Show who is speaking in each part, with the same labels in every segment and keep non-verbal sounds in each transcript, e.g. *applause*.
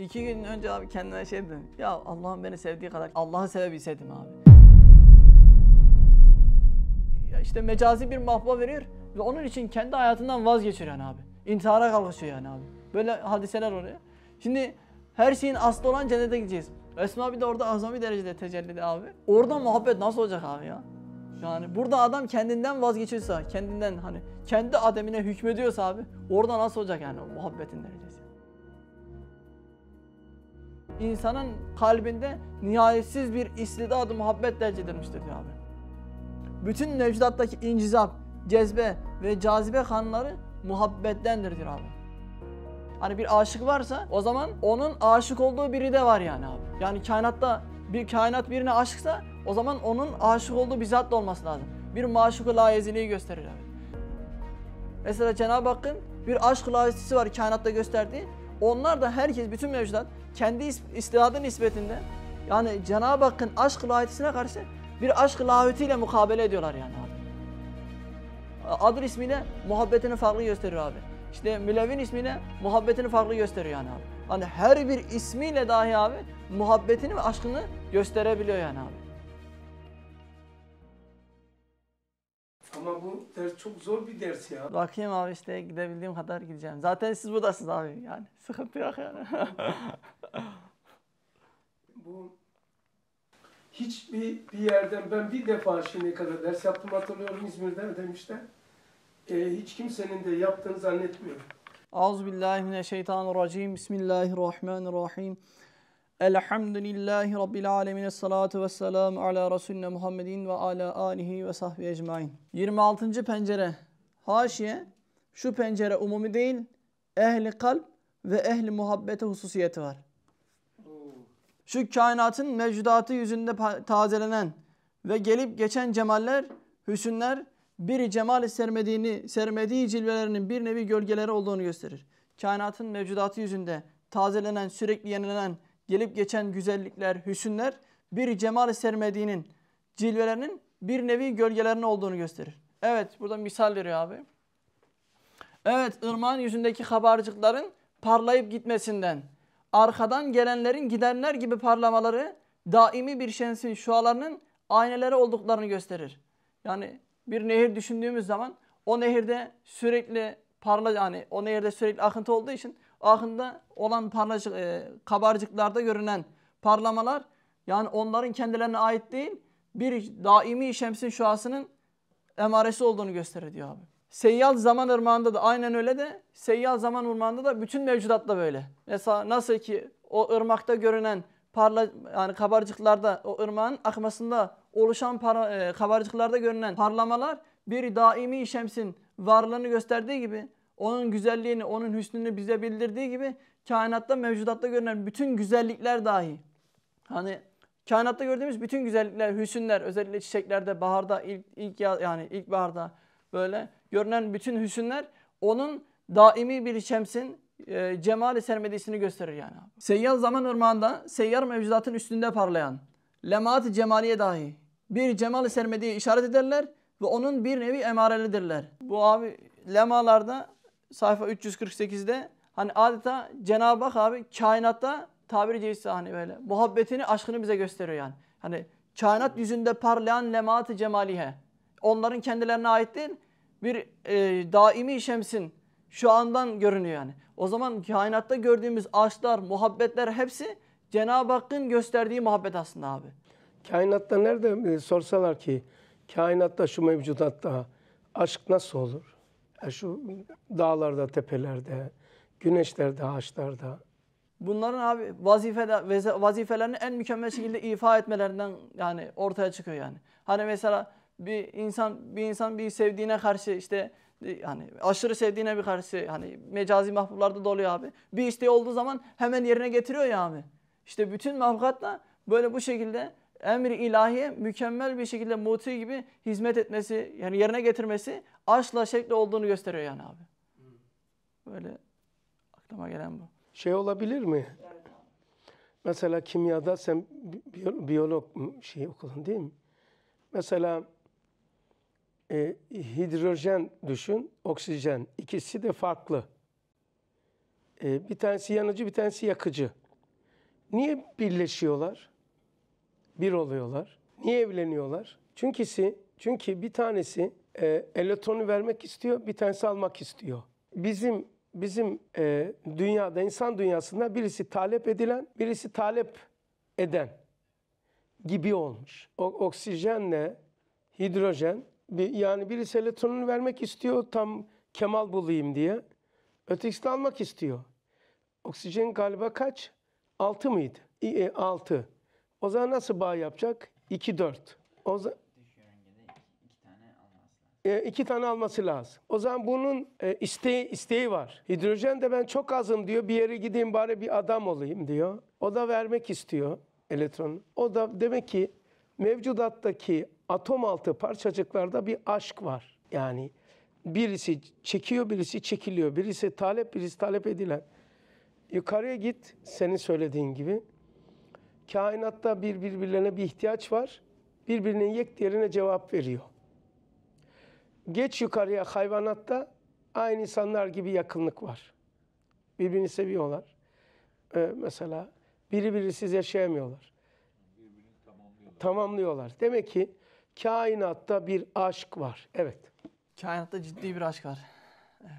Speaker 1: İki gün önce abi kendime şey dedim. Ya Allah'ın beni sevdiği kadar Allah'ı sevebilseydim abi. Ya işte mecazi bir mahba veriyor ve onun için kendi hayatından vazgeçiyor yani abi. İntihara kalkışıyor yani abi. Böyle hadiseler oluyor. Şimdi her şeyin aslı olan cennete gideceğiz. Esma bir de orada azami derecede tecellidi abi. Orada muhabbet nasıl olacak abi ya? Yani burada adam kendinden vazgeçirse, kendinden hani kendi ademine hükmediyorsa abi orada nasıl olacak yani muhabbetin derecesi? insanın kalbinde nihayetsiz bir istidadı muhabbet derc diyor abi. Bütün mevcudattaki incizap, cezbe ve cazibe kanları muhabbettendir diyor abi. Hani bir aşık varsa o zaman onun aşık olduğu biri de var yani abi. Yani kainatta bir kainat birine aşıksa o zaman onun aşık olduğu bir zat da olması lazım. Bir maşuk-ı layeziliği gösterir abi. Mesela Cenab-ı Hakk'ın bir aşk layezisi var kainatta gösterdiği. Onlar da herkes bütün mevcudat kendi istidadı nispetinde yani Cenab-ı Hakk'ın aşk lahitisine karşı bir aşk lahitiyle mukabele ediyorlar yani abi. Adr ismiyle muhabbetini farklı gösteriyor abi. İşte Mülevin ismiyle muhabbetini farklı gösteriyor yani abi. Hani her bir ismiyle dahi abi muhabbetini ve aşkını gösterebiliyor yani abi.
Speaker 2: Ama bu ders çok zor bir ders ya.
Speaker 1: Bakayım abi işte gidebildiğim kadar gideceğim. Zaten siz buradasınız abi yani. *laughs* Sıkıntı yok yani. *laughs* bu hiçbir
Speaker 2: bir yerden ben bir defa şimdiye kadar ders yaptım hatırlıyorum İzmir'de ödemişte. E, hiç kimsenin de yaptığını zannetmiyorum.
Speaker 1: Auzubillahimineşşeytanirracim. Bismillahirrahmanirrahim. Elhamdülillahi Rabbil alemin. ve vesselam ala Resulüne Muhammedin ve ala alihi ve sahbi ecmain. 26. pencere. Haşiye. Şu pencere umumi değil. Ehli kalp ve ehli muhabbete hususiyeti var. Şu kainatın mevcudatı yüzünde tazelenen ve gelip geçen cemaller, hüsünler biri cemal sermediğini, sermediği cilvelerinin bir nevi gölgeleri olduğunu gösterir. Kainatın mevcudatı yüzünde tazelenen, sürekli yenilenen, gelip geçen güzellikler, hüsünler bir cemal-i sermediğinin cilvelerinin bir nevi gölgelerinin olduğunu gösterir. Evet burada misal veriyor abi. Evet ırmağın yüzündeki habarcıkların parlayıp gitmesinden, arkadan gelenlerin gidenler gibi parlamaları daimi bir şensin şualarının ayneleri olduklarını gösterir. Yani bir nehir düşündüğümüz zaman o nehirde sürekli parla yani o nehirde sürekli akıntı olduğu için Ahında olan parlacık, e, kabarcıklarda görünen parlamalar yani onların kendilerine ait değil bir daimi şemsin şuasının emaresi olduğunu gösterir diyor abi. Seyyal zaman ırmağında da aynen öyle de seyyal zaman ırmağında da bütün mevcudat da böyle. Mesela nasıl ki o ırmakta görünen parla yani kabarcıklarda o ırmağın akmasında oluşan para, e, kabarcıklarda görünen parlamalar bir daimi şemsin varlığını gösterdiği gibi onun güzelliğini, onun hüsnünü bize bildirdiği gibi kainatta, mevcudatta görünen bütün güzellikler dahi. Hani kainatta gördüğümüz bütün güzellikler, hüsünler, özellikle çiçeklerde, baharda, ilk, ilk ya, yani ilkbaharda böyle görünen bütün hüsünler onun daimi bir şemsin e, cemali sermedisini gösterir yani. Seyyar zaman ırmağında seyyar mevcudatın üstünde parlayan lemaat-ı cemaliye dahi bir cemali sermediği işaret ederler ve onun bir nevi emarelidirler. Bu abi lemalarda sayfa 348'de hani adeta Cenab-ı Hak abi kainatta tabiri caizse hani böyle muhabbetini, aşkını bize gösteriyor yani. Hani kainat yüzünde parlayan lemaat ı cemalihe. Onların kendilerine ait değil bir e, daimi şemsin şu andan görünüyor yani. O zaman kainatta gördüğümüz aşklar, muhabbetler hepsi Cenab-ı Hakk'ın gösterdiği muhabbet aslında abi.
Speaker 2: Kainatta nerede e, sorsalar ki kainatta şu mevcudatta aşk nasıl olur? E, şu dağlarda, tepelerde, güneşlerde, ağaçlarda.
Speaker 1: Bunların abi vazifede, vazifelerini en mükemmel şekilde ifa etmelerinden yani ortaya çıkıyor yani. Hani mesela bir insan bir insan bir sevdiğine karşı işte yani aşırı sevdiğine bir karşı hani mecazi mahbublarda doluyor abi. Bir işte olduğu zaman hemen yerine getiriyor ya abi. İşte bütün mahlukat böyle bu şekilde emri ilahi mükemmel bir şekilde muti gibi hizmet etmesi yani yerine getirmesi aşla şekli olduğunu gösteriyor yani abi. Böyle
Speaker 2: aklıma gelen bu. Şey olabilir mi? Mesela kimyada sen biyo, biyolog şey okudun değil mi? Mesela e, hidrojen düşün, oksijen. ikisi de farklı. E, bir tanesi yanıcı, bir tanesi yakıcı. Niye birleşiyorlar? bir oluyorlar. Niye evleniyorlar? Çünkü, çünkü bir tanesi e, elotonu vermek istiyor, bir tanesi almak istiyor. Bizim bizim e, dünyada, insan dünyasında birisi talep edilen, birisi talep eden gibi olmuş. O, oksijenle hidrojen, bir, yani birisi elektronunu vermek istiyor tam kemal bulayım diye. Ötekisi de almak istiyor. Oksijen galiba kaç? 6 mıydı? E, o zaman nasıl bağ yapacak? 2 4. O zaman e, iki tane alması lazım. O zaman bunun e, isteği, isteği var. Hidrojen de ben çok azım diyor. Bir yere gideyim bari bir adam olayım diyor. O da vermek istiyor elektron. O da demek ki mevcudattaki atom altı parçacıklarda bir aşk var. Yani birisi çekiyor, birisi çekiliyor. Birisi talep, birisi talep edilen. Yukarıya git senin söylediğin gibi kainatta bir birbirlerine bir ihtiyaç var. Birbirinin yek diğerine cevap veriyor. Geç yukarıya hayvanatta aynı insanlar gibi yakınlık var. Birbirini seviyorlar. Ee, mesela biri birisiz yaşayamıyorlar. tamamlıyorlar. Tamamlıyorlar. Demek ki
Speaker 1: kainatta bir aşk var. Evet. Kainatta ciddi bir aşk var. Evet.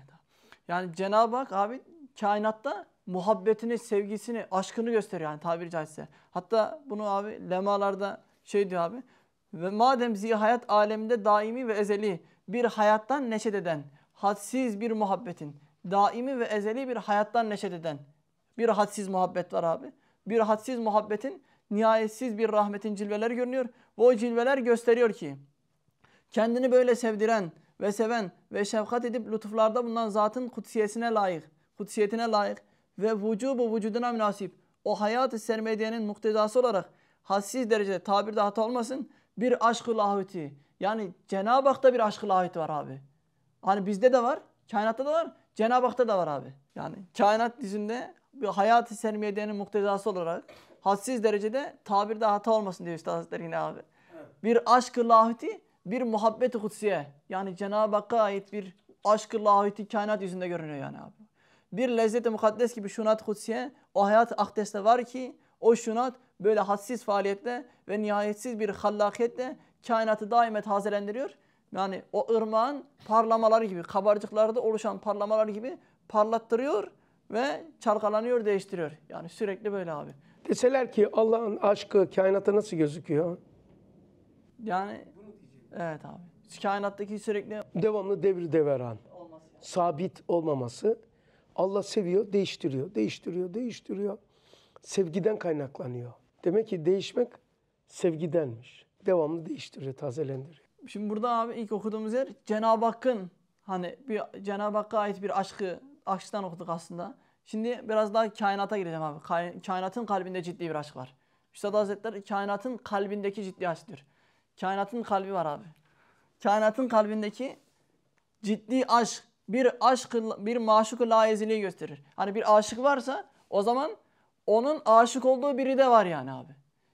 Speaker 1: Yani Cenab-ı Hak abi kainatta muhabbetini, sevgisini, aşkını gösteriyor yani tabiri caizse. Hatta bunu abi lemalarda şey diyor abi. Ve madem ziya hayat aleminde daimi ve ezeli bir hayattan neşet eden, hadsiz bir muhabbetin, daimi ve ezeli bir hayattan neşet eden bir hadsiz muhabbet var abi. Bir hadsiz muhabbetin nihayetsiz bir rahmetin cilveleri görünüyor. Ve o cilveler gösteriyor ki kendini böyle sevdiren ve seven ve şefkat edip lütuflarda bulunan zatın kutsiyesine layık, kutsiyetine layık ve vücubu vücuduna münasip o hayat-ı sermediyenin muktezası olarak hassiz derecede tabirde hata olmasın bir aşk-ı lahuti. Yani Cenab-ı Hak'ta bir aşk-ı lahuti var abi. Hani bizde de var, kainatta da var, Cenab-ı Hak'ta da var abi. Yani kainat dizinde bir hayat-ı sermediyenin muktezası olarak hassiz derecede tabirde hata olmasın diyor Üstad Hazretleri yine abi. Bir aşk-ı lahuti, bir muhabbet-i kutsiye. Yani Cenab-ı Hakk'a ait bir aşk-ı lahuti kainat yüzünde görünüyor yani abi bir lezzet-i mukaddes gibi şunat kutsiye o hayat akdeste var ki o şunat böyle hadsiz faaliyette ve nihayetsiz bir hallakiyetle kainatı daime tazelendiriyor. Yani o ırmağın parlamaları gibi, kabarcıklarda oluşan parlamalar gibi parlattırıyor ve çalkalanıyor, değiştiriyor. Yani sürekli böyle abi.
Speaker 2: Deseler ki Allah'ın aşkı kainata nasıl gözüküyor?
Speaker 1: Yani evet abi. Kainattaki sürekli...
Speaker 2: Devamlı devir deveran. Olması Sabit olmaması Allah seviyor, değiştiriyor, değiştiriyor, değiştiriyor. Sevgiden kaynaklanıyor. Demek ki değişmek sevgidenmiş. Devamlı değiştiriyor, tazelendiriyor.
Speaker 1: Şimdi burada abi ilk okuduğumuz yer Cenab-ı Hakk'ın hani bir Cenab-ı Hakk'a ait bir aşkı, aşktan okuduk aslında. Şimdi biraz daha kainata gireceğim abi. Kainatın kalbinde ciddi bir aşk var. Üstad Hazretleri kainatın kalbindeki ciddi aşktır. Kainatın kalbi var abi. Kainatın kalbindeki ciddi aşk bir aşk bir maşuku layeziliği gösterir. Hani bir aşık varsa o zaman onun aşık olduğu biri de var yani abi.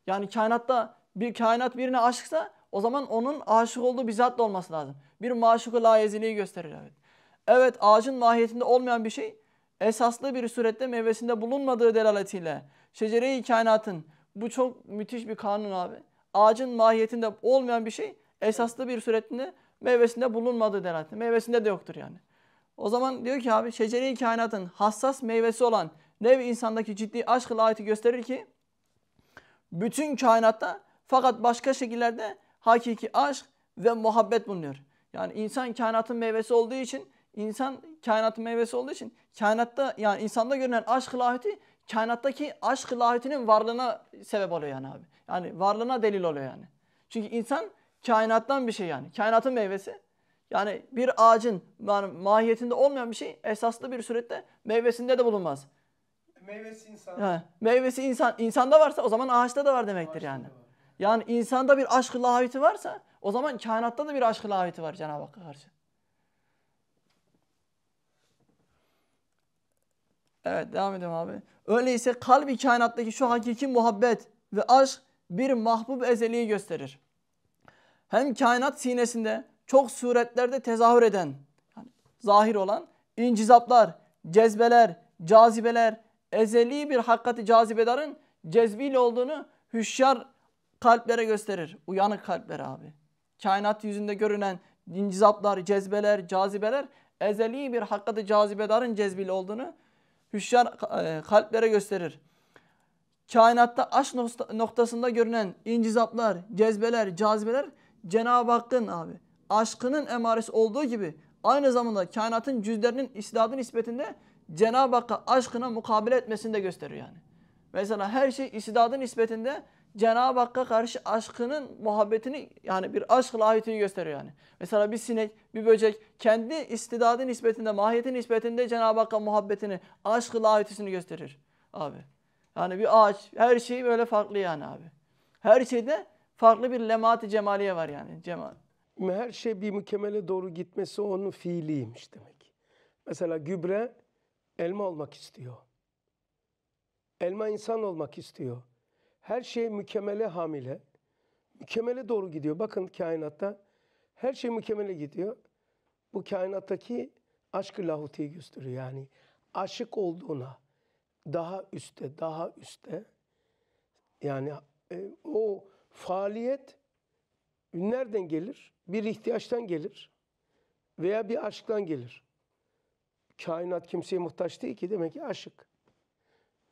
Speaker 1: Yani kainatta bir kainat birine aşıksa o zaman onun aşık olduğu bizzat da olması lazım. Bir maşuku layeziliği gösterir evet. Evet ağacın mahiyetinde olmayan bir şey esaslı bir surette meyvesinde bulunmadığı delaletiyle şecere-i kainatın bu çok müthiş bir kanun abi. Ağacın mahiyetinde olmayan bir şey esaslı bir suretinde meyvesinde bulunmadığı delaleti. Meyvesinde de yoktur yani. O zaman diyor ki abi şeceri kainatın hassas meyvesi olan nev insandaki ciddi aşk ilahiyeti gösterir ki bütün kainatta fakat başka şekillerde hakiki aşk ve muhabbet bulunuyor. Yani insan kainatın meyvesi olduğu için insan kainatın meyvesi olduğu için kainatta yani insanda görünen aşk ilahiyeti kainattaki aşk ilahiyetinin varlığına sebep oluyor yani abi. Yani varlığına delil oluyor yani. Çünkü insan kainattan bir şey yani. Kainatın meyvesi. Yani bir ağacın yani mahiyetinde olmayan bir şey esaslı bir surette meyvesinde de bulunmaz.
Speaker 2: Meyvesi insan. Ha,
Speaker 1: meyvesi insan. insanda varsa o zaman ağaçta da var demektir ağaçta yani. Var. Yani insanda bir aşk-ı lahaviti varsa o zaman kainatta da bir aşk-ı lahaviti var Cenab-ı Hakk'a karşı. Evet devam edelim abi. Öyleyse kalbi kainattaki şu hakiki muhabbet ve aşk bir mahbub ezeliği gösterir. Hem kainat sinesinde çok suretlerde tezahür eden, yani zahir olan incizaplar, cezbeler, cazibeler, ezeli bir hakikati cazibedarın cezbiyle olduğunu hüşyar kalplere gösterir. Uyanık kalplere abi. Kainat yüzünde görünen incizaplar, cezbeler, cazibeler ezeli bir hakikati cazibedarın cezbiyle olduğunu hüşyar e, kalplere gösterir. Kainatta aş noktasında görünen incizaplar, cezbeler, cazibeler Cenab-ı Hakk'ın abi aşkının emaresi olduğu gibi aynı zamanda kainatın cüzlerinin istidadı nispetinde Cenab-ı Hakk'a aşkına mukabele etmesini de gösteriyor yani. Mesela her şey istidadı nispetinde Cenab-ı Hakk'a karşı aşkının muhabbetini yani bir aşk lahiyetini gösteriyor yani. Mesela bir sinek, bir böcek kendi istidadın nispetinde, mahiyetin nispetinde Cenab-ı Hakk'a muhabbetini, aşk lahiyetisini gösterir abi. Yani bir ağaç, her şey böyle farklı yani abi. Her şeyde farklı bir lemati cemaliye var yani. cemaat
Speaker 2: her şey bir mükemmele doğru gitmesi onun fiiliymiş demek. Mesela gübre elma olmak istiyor. Elma insan olmak istiyor. Her şey mükemmele hamile. Mükemmele doğru gidiyor. Bakın kainatta her şey mükemmele gidiyor. Bu kainattaki aşkı lahutiyi gösteriyor. Yani aşık olduğuna daha üstte, daha üstte yani e, o faaliyet nereden gelir? Bir ihtiyaçtan gelir veya bir aşktan gelir. Kainat kimseye muhtaç değil ki demek ki aşık.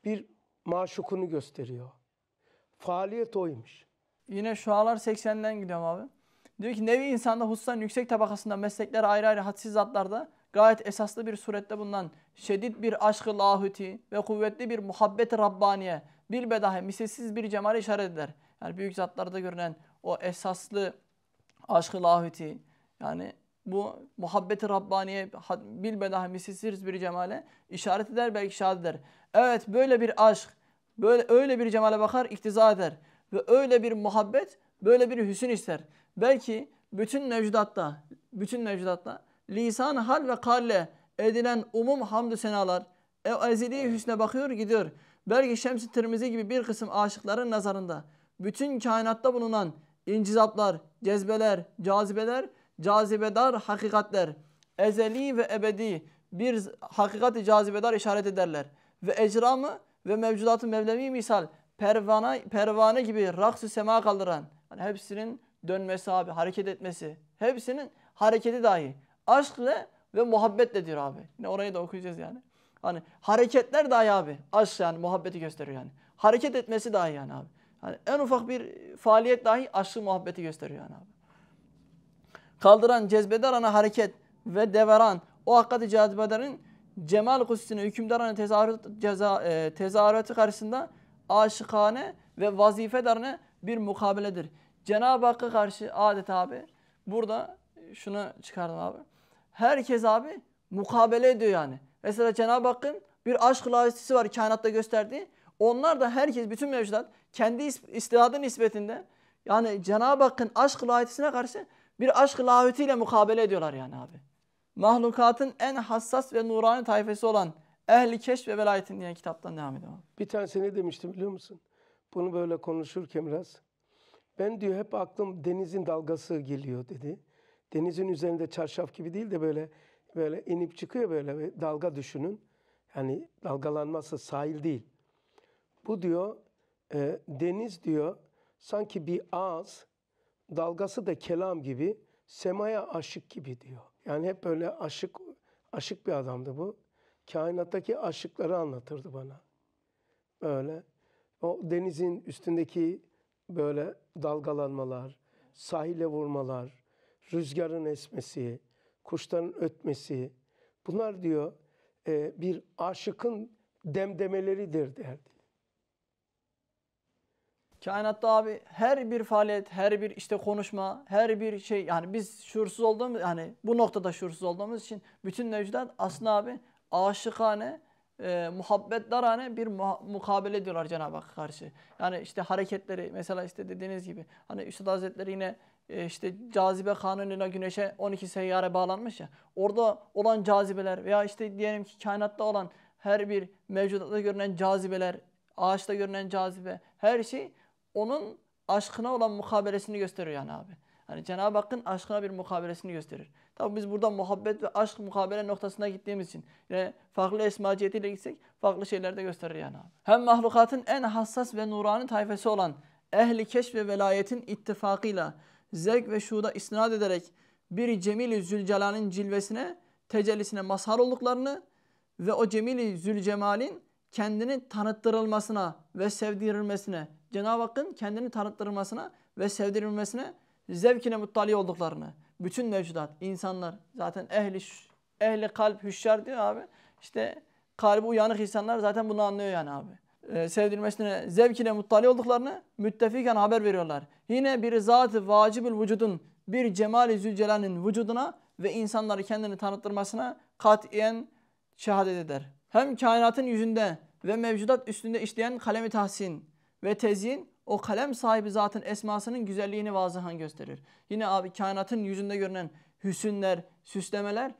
Speaker 2: Bir maşukunu gösteriyor.
Speaker 1: Faaliyet oymuş. Yine şualar 80'den gidiyorum abi. Diyor ki nevi insanda hususan yüksek tabakasında meslekler ayrı ayrı hadsiz zatlarda gayet esaslı bir surette bulunan şedid bir aşkı lahuti ve kuvvetli bir muhabbet-i Rabbaniye bilbedahi misilsiz bir cemal işaret eder. Yani büyük zatlarda görünen o esaslı aşkı lahuti yani bu muhabbeti Rabbaniye bilmeden misilsiz hani bir cemale işaret eder belki şahit eder. Evet böyle bir aşk böyle öyle bir cemale bakar iktiza eder ve öyle bir muhabbet böyle bir hüsün ister. Belki bütün mevcudatta bütün mevcudatta lisan hal ve kalle edilen umum hamdü senalar e, ezeli hüsne bakıyor gidiyor. Belki Şems-i Tirmizi gibi bir kısım aşıkların nazarında bütün kainatta bulunan incizaplar, cezbeler, cazibeler, cazibedar hakikatler, ezeli ve ebedi bir hakikati cazibedar işaret ederler. Ve ecramı ve mevcudatı mevlevi misal pervana, pervane gibi raksı sema kaldıran yani hepsinin dönmesi abi hareket etmesi hepsinin hareketi dahi aşkla ve muhabbetle diyor abi. Yine orayı da okuyacağız yani. Hani hareketler dahi abi aşk yani muhabbeti gösteriyor yani. Hareket etmesi dahi yani abi. Hani en ufak bir faaliyet dahi aşkı muhabbeti gösteriyor yani abi. Kaldıran, cezbeder ana hareket ve deveran o hakikati cazibelerin cemal kusisine hükümdar ana tezahürat, ceza, e, karşısında aşıkane ve vazifedarına bir mukabeledir. Cenab-ı Hakk'a karşı adet abi burada şunu çıkardım abi. Herkes abi mukabele ediyor yani. Mesela Cenab-ı Hakk'ın bir aşk layıkçısı var kainatta gösterdiği. Onlar da herkes bütün mevcudat kendi istidadı nispetinde yani Cenab-ı Hakk'ın aşk lahitesine karşı bir aşk lahitiyle mukabele ediyorlar yani abi. Mahlukatın en hassas ve nurani tayfesi olan Ehli Keşf ve Velayetin diye kitaptan devam ediyor. Bir tanesi ne
Speaker 2: demiştim biliyor musun? Bunu böyle konuşurken biraz. Ben diyor hep aklım denizin dalgası geliyor dedi. Denizin üzerinde çarşaf gibi değil de böyle böyle inip çıkıyor böyle dalga düşünün. Yani dalgalanması sahil değil. Bu diyor e, deniz diyor sanki bir ağız dalgası da kelam gibi semaya aşık gibi diyor. Yani hep böyle aşık aşık bir adamdı bu. Kainattaki aşıkları anlatırdı bana. Böyle o denizin üstündeki böyle dalgalanmalar, sahile vurmalar, rüzgarın esmesi, kuşların ötmesi bunlar diyor e, bir aşıkın demdemeleridir derdi.
Speaker 1: Kainatta abi her bir faaliyet, her bir işte konuşma, her bir şey yani biz şuursuz olduğumuz yani bu noktada şuursuz olduğumuz için bütün mevcudat aslında abi aşıkane, e, muhabbetdarane bir muha mukabele ediyorlar Cenab-ı Hakk'a karşı. Yani işte hareketleri mesela işte dediğiniz gibi hani Üstad Hazretleri yine e, işte cazibe kanunuyla güneşe 12 seyyare bağlanmış ya. Orada olan cazibeler veya işte diyelim ki kainatta olan her bir mevcudatta görünen cazibeler, ağaçta görünen cazibe her şey onun aşkına olan mukabelesini gösteriyor yani abi. Hani Cenab-ı Hakk'ın aşkına bir mukabelesini gösterir. Tabi biz burada muhabbet ve aşk mukabele noktasına gittiğimiz için yani farklı esmaciyetiyle gitsek farklı şeyler de gösterir yani abi. Hem mahlukatın en hassas ve nurani tayfesi olan ehli keşf ve velayetin ittifakıyla zevk ve şuda istinad ederek bir Cemil-i Zülcelal'in cilvesine, tecellisine mazhar olduklarını ve o Cemil-i Zülcemal'in kendini tanıttırılmasına ve sevdirilmesine Cenab-ı Hakk'ın kendini tanıttırmasına ve sevdirilmesine zevkine muttali olduklarını. Bütün mevcudat, insanlar zaten ehli ehli kalp hüşşar diyor abi. İşte kalbi uyanık insanlar zaten bunu anlıyor yani abi. Ee, sevdirilmesine, zevkine muttali olduklarını müttefiken haber veriyorlar. Yine bir zat-ı vacibül vücudun, bir cemali zülcelal'in vücuduna ve insanları kendini tanıttırmasına katiyen şehadet eder. Hem kainatın yüzünde ve mevcudat üstünde işleyen kalemi tahsin, ve tezin o kalem sahibi zatın esmasının güzelliğini vazıhan gösterir. Yine abi kainatın yüzünde görünen hüsünler, süslemeler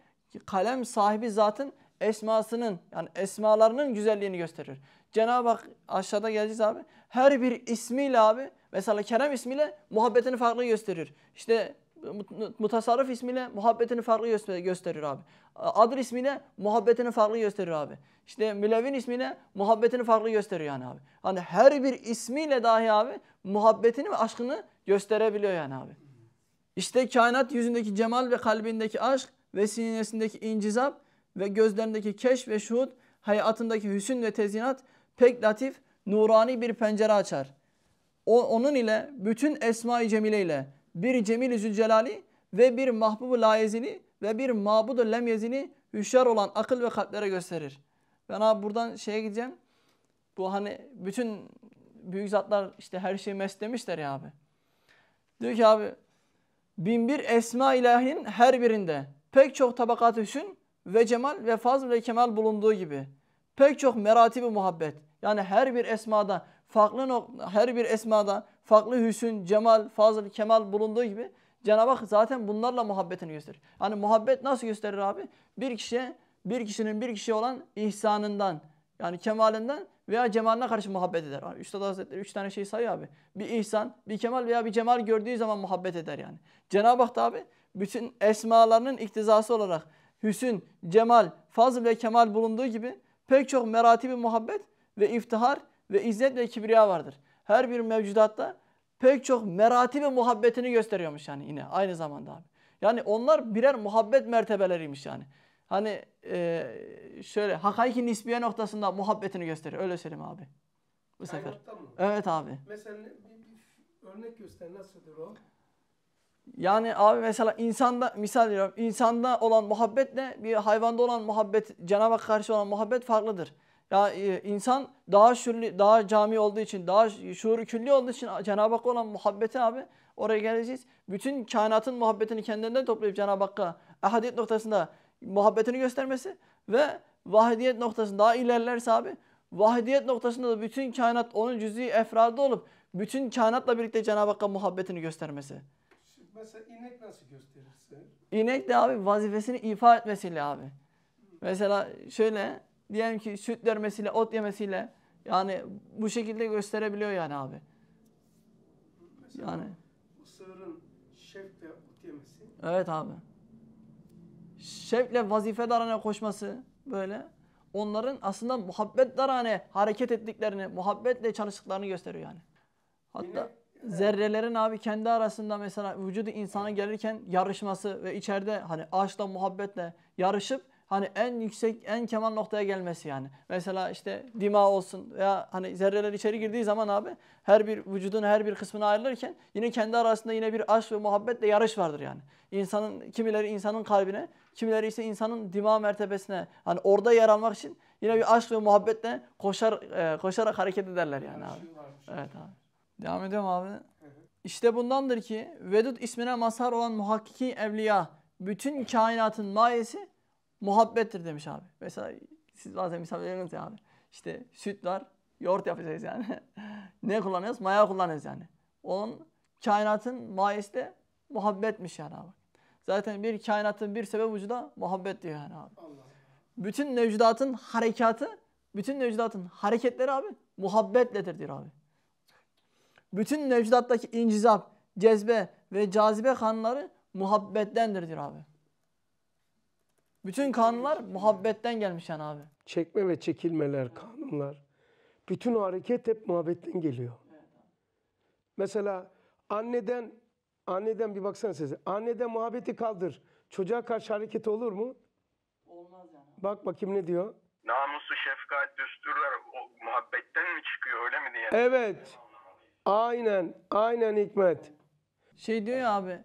Speaker 1: kalem sahibi zatın esmasının yani esmalarının güzelliğini gösterir. Cenab-ı Hak aşağıda geleceğiz abi. Her bir ismiyle abi mesela Kerem ismiyle muhabbetini farklı gösterir. İşte mutasarrıf ismiyle muhabbetini farklı gösterir abi. Adr ismiyle muhabbetini farklı gösterir abi. İşte mülevin ismiyle muhabbetini farklı gösteriyor yani abi. Hani her bir ismiyle dahi abi muhabbetini ve aşkını gösterebiliyor yani abi. İşte kainat yüzündeki cemal ve kalbindeki aşk ve sinesindeki incizap ve gözlerindeki keş ve şuhud, hayatındaki hüsün ve tezinat pek latif, nurani bir pencere açar. O, onun ile bütün Esma-i Cemile ile bir Cemil-i Zülcelali ve bir Mahbub-u Layezini ve bir Mabud-u Lemyezini hüşyar olan akıl ve kalplere gösterir. Ben abi buradan şeye gideceğim. Bu hani bütün büyük zatlar işte her şeyi mest demişler ya abi. Diyor ki abi bin bir esma ilahinin her birinde pek çok tabakat hüsün ve cemal ve fazl ve kemal bulunduğu gibi pek çok merati meratibi muhabbet yani her bir esmada farklı nok her bir esmada farklı Hüsn, cemal, fazıl, kemal bulunduğu gibi Cenab-ı Hak zaten bunlarla muhabbetini gösterir. Hani muhabbet nasıl gösterir abi? Bir kişiye, bir kişinin bir kişiye olan ihsanından, yani kemalinden veya cemaline karşı muhabbet eder. Yani Üstad Hazretleri üç tane şey sayıyor abi. Bir ihsan, bir kemal veya bir cemal gördüğü zaman muhabbet eder yani. Cenab-ı Hak da abi bütün esmalarının iktizası olarak Hüsn, cemal, fazl ve kemal bulunduğu gibi pek çok meratibi muhabbet ve iftihar ve izzet ve kibriya vardır her bir mevcudatta pek çok merati meratibe muhabbetini gösteriyormuş yani yine aynı zamanda abi. Yani onlar birer muhabbet mertebeleriymiş yani. Hani e, şöyle hakiki nisbiye noktasında muhabbetini gösteriyor. Öyle söyleyeyim abi. Bu sefer. Evet abi.
Speaker 2: Mesela örnek göster nasıldır o?
Speaker 1: Yani abi mesela insanda misal diyorum insanda olan muhabbetle bir hayvanda olan muhabbet Cenab-ı Hakk'a karşı olan muhabbet farklıdır. Ya e, insan daha şürlü, daha cami olduğu için, daha şuuru külli olduğu için Cenab-ı Hakk'a olan muhabbeti abi oraya geleceğiz. Bütün kainatın muhabbetini kendinden toplayıp Cenab-ı Hakk'a ahadiyet noktasında muhabbetini göstermesi ve vahidiyet noktasında daha ilerlerse abi vahidiyet noktasında da bütün kainat onun cüz'i efradı olup bütün kainatla birlikte Cenab-ı Hakk'a muhabbetini göstermesi.
Speaker 2: mesela inek nasıl gösterirse?
Speaker 1: İnek de abi vazifesini ifa etmesiyle abi. Mesela şöyle diyelim ki süt vermesiyle, ot yemesiyle yani bu şekilde gösterebiliyor yani abi. Mesela yani.
Speaker 2: Bu sığırın şevkle ot yemesi. Evet
Speaker 1: abi. Şevkle darane koşması böyle. Onların aslında muhabbet darane hareket ettiklerini, muhabbetle çalıştıklarını gösteriyor yani. Hatta Yine, zerrelerin abi kendi arasında mesela vücudu insana gelirken yarışması ve içeride hani ağaçla muhabbetle yarışıp hani en yüksek, en keman noktaya gelmesi yani. Mesela işte dima olsun veya hani zerreler içeri girdiği zaman abi her bir vücudun her bir kısmını ayrılırken yine kendi arasında yine bir aşk ve muhabbetle yarış vardır yani. İnsanın, kimileri insanın kalbine, kimileri ise insanın dima mertebesine hani orada yer almak için yine bir aşk ve muhabbetle koşar e, koşarak hareket ederler yani abi. Şey evet abi. Devam ediyorum abi. İşte bundandır ki Vedud ismine mazhar olan muhakkiki evliya bütün kainatın mayesi muhabbettir demiş abi. Mesela siz bazen misafirleriniz ya abi. İşte süt var, yoğurt yapacağız yani. *laughs* ne kullanıyoruz? Maya kullanıyoruz yani. Onun kainatın mayesi de muhabbetmiş yani abi. Zaten bir kainatın bir sebep ucu da muhabbet diyor yani abi. Bütün mevcudatın harekatı, bütün mevcudatın hareketleri abi muhabbetledir diyor abi. Bütün mevcudattaki incizap, cezbe ve cazibe kanları muhabbettendir diyor abi. Bütün kanunlar muhabbetten gelmiş yani abi.
Speaker 2: Çekme ve çekilmeler, kanunlar. Bütün hareket hep muhabbetten geliyor. Mesela anneden anneden bir baksana size. Anneden muhabbeti kaldır. Çocuğa karşı hareket olur mu? Olmaz yani. Bak bakayım ne diyor? Namusu, şefkat, düsturlar o muhabbetten mi çıkıyor öyle mi diye? Evet. Aynen,
Speaker 1: aynen Hikmet. Şey diyor ya abi,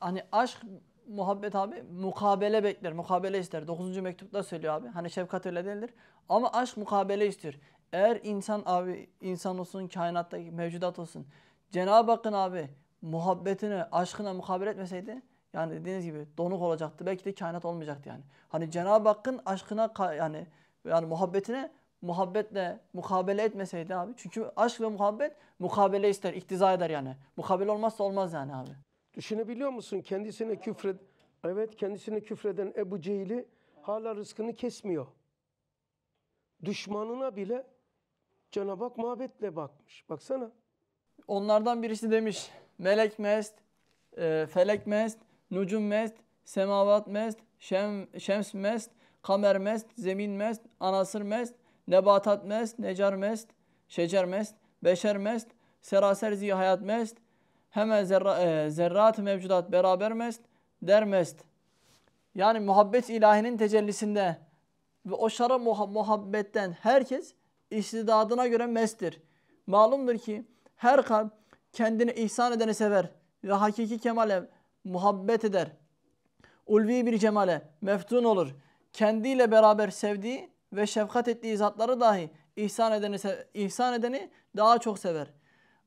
Speaker 1: hani aşk muhabbet abi mukabele bekler, mukabele ister. Dokuzuncu mektupta söylüyor abi. Hani şefkat öyle değildir. Ama aşk mukabele istiyor. Eğer insan abi, insan olsun, kainattaki mevcudat olsun. Cenab-ı Hakk'ın abi muhabbetine, aşkına mukabele etmeseydi yani dediğiniz gibi donuk olacaktı. Belki de kainat olmayacaktı yani. Hani Cenab-ı Hakk'ın aşkına yani yani muhabbetine muhabbetle mukabele etmeseydi abi. Çünkü aşk ve muhabbet mukabele ister, iktiza eder yani. Mukabele olmazsa olmaz yani abi. Düşünebiliyor musun? Kendisine küfred Evet kendisine küfreden Ebu Cehil'i hala
Speaker 2: rızkını kesmiyor. Düşmanına bile Cenab-ı Hak muhabbetle
Speaker 1: bakmış. Baksana. Onlardan birisi demiş. Melek mest, e, felek mest, nucum mest, semavat mest, şem, şems mest, kamer mest, zemin mest, anasır mest, nebatat mest, necar mest, şecer mest, beşer mest, seraser zihayat mest, Hemen zerra, e, zerrat mevcudat beraber mest der mes't. Yani muhabbet ilahinin tecellisinde ve o şara muha muhabbetten herkes istidadına göre mestir. Malumdur ki her kalp kendini ihsan edeni sever ve hakiki kemale muhabbet eder. Ulvi bir cemale meftun olur. Kendiyle beraber sevdiği ve şefkat ettiği zatları dahi ihsan edeni, ihsan edeni daha çok sever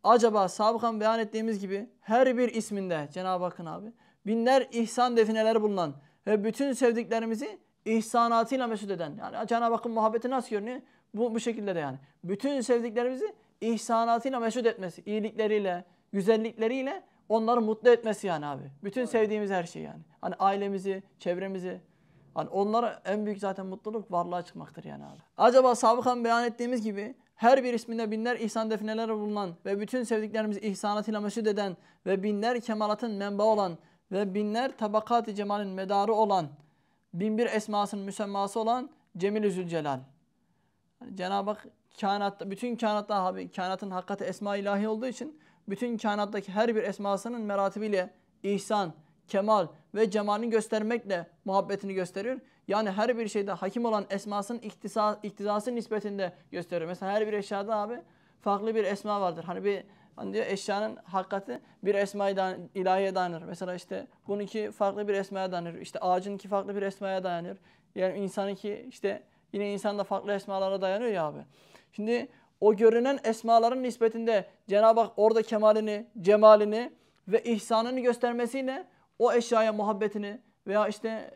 Speaker 1: acaba sabıkan beyan ettiğimiz gibi her bir isminde Cenab-ı Hakk'ın abi binler ihsan defineler bulunan ve bütün sevdiklerimizi ihsanatıyla mesut eden. Yani Cenab-ı Hakk'ın muhabbeti nasıl görünüyor? Bu, bu şekilde de yani. Bütün sevdiklerimizi ihsanatıyla mesut etmesi, iyilikleriyle, güzellikleriyle onları mutlu etmesi yani abi. Bütün sevdiğimiz her şey yani. Hani ailemizi, çevremizi, Hani onlara en büyük zaten mutluluk varlığa çıkmaktır yani abi. Acaba sabıkan beyan ettiğimiz gibi her bir isminde binler ihsan defineleri bulunan ve bütün sevdiklerimiz ihsanatıyla mesut eden ve binler kemalatın menba olan ve binler tabakat-ı cemalin medarı olan, binbir esmasının müsemması olan Cemil-i Zülcelal. Cenab-ı Hak kainatta, bütün kainatta, abi, kainatın hakikati esma ilahi olduğu için bütün kainattaki her bir esmasının meratibiyle ihsan, kemal ve cemalini göstermekle muhabbetini gösteriyor. Yani her bir şeyde hakim olan esmasın iktisa, iktizası nispetinde gösteriyor. Mesela her bir eşyada abi farklı bir esma vardır. Hani bir hani diyor eşyanın hakikati bir esmaya dan ilahiye dayanır. Mesela işte bununki farklı bir esmaya dayanır. İşte ağacınki farklı bir esmaya dayanır. Yani insanınki işte yine insan da farklı esmalara dayanıyor ya abi. Şimdi o görünen esmaların nispetinde Cenab-ı Hak orada kemalini, cemalini ve ihsanını göstermesiyle o eşyaya muhabbetini veya işte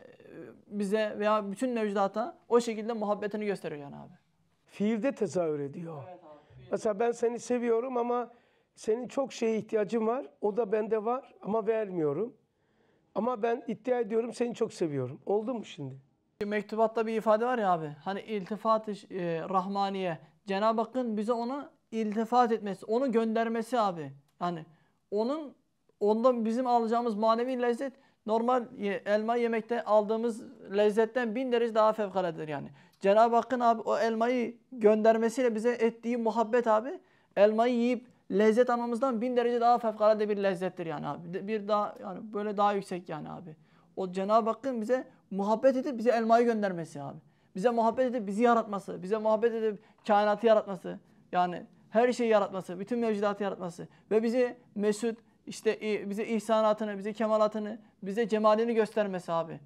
Speaker 1: bize veya bütün mevcudata o şekilde muhabbetini gösteriyor yani abi.
Speaker 2: Fiilde tezahür ediyor. Evet abi, fiil. Mesela ben seni seviyorum ama senin çok şeye ihtiyacın var. O da bende var ama vermiyorum. Ama ben iddia ediyorum seni çok seviyorum. Oldu mu şimdi?
Speaker 1: Mektubatta bir ifade var ya abi. Hani iltifat-ı e, rahmaniye. Cenab-ı Hakk'ın bize ona iltifat etmesi, onu göndermesi abi. Yani onun ondan bizim alacağımız manevi lezzet normal elma yemekte aldığımız lezzetten bin derece daha fevkaladedir yani. Cenab-ı Hakk'ın abi o elmayı göndermesiyle bize ettiği muhabbet abi elmayı yiyip lezzet almamızdan bin derece daha fevkalade bir lezzettir yani abi. Bir daha yani böyle daha yüksek yani abi. O Cenab-ı Hakk'ın bize muhabbet edip bize elmayı göndermesi abi. Bize muhabbet edip bizi yaratması, bize muhabbet edip kainatı yaratması. Yani her şeyi yaratması, bütün mevcudatı yaratması ve bizi mesut, işte e, bize ihsanatını, bize kemalatını, bize cemalini göstermesi abi.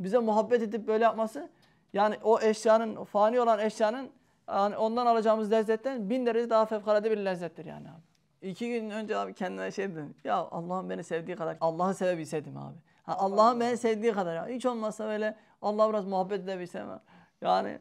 Speaker 1: Bize muhabbet edip böyle yapması yani o eşyanın, o fani olan eşyanın yani ondan alacağımız lezzetten bin derece daha fevkalade bir lezzettir yani abi. İki gün önce abi kendime şey dedim. Ya Allah'ın beni sevdiği kadar Allah'ı sevebilseydim abi. Ha, Allah'ın beni sevdiği kadar ya. Hiç olmazsa böyle Allah biraz muhabbet edebilsem. Yani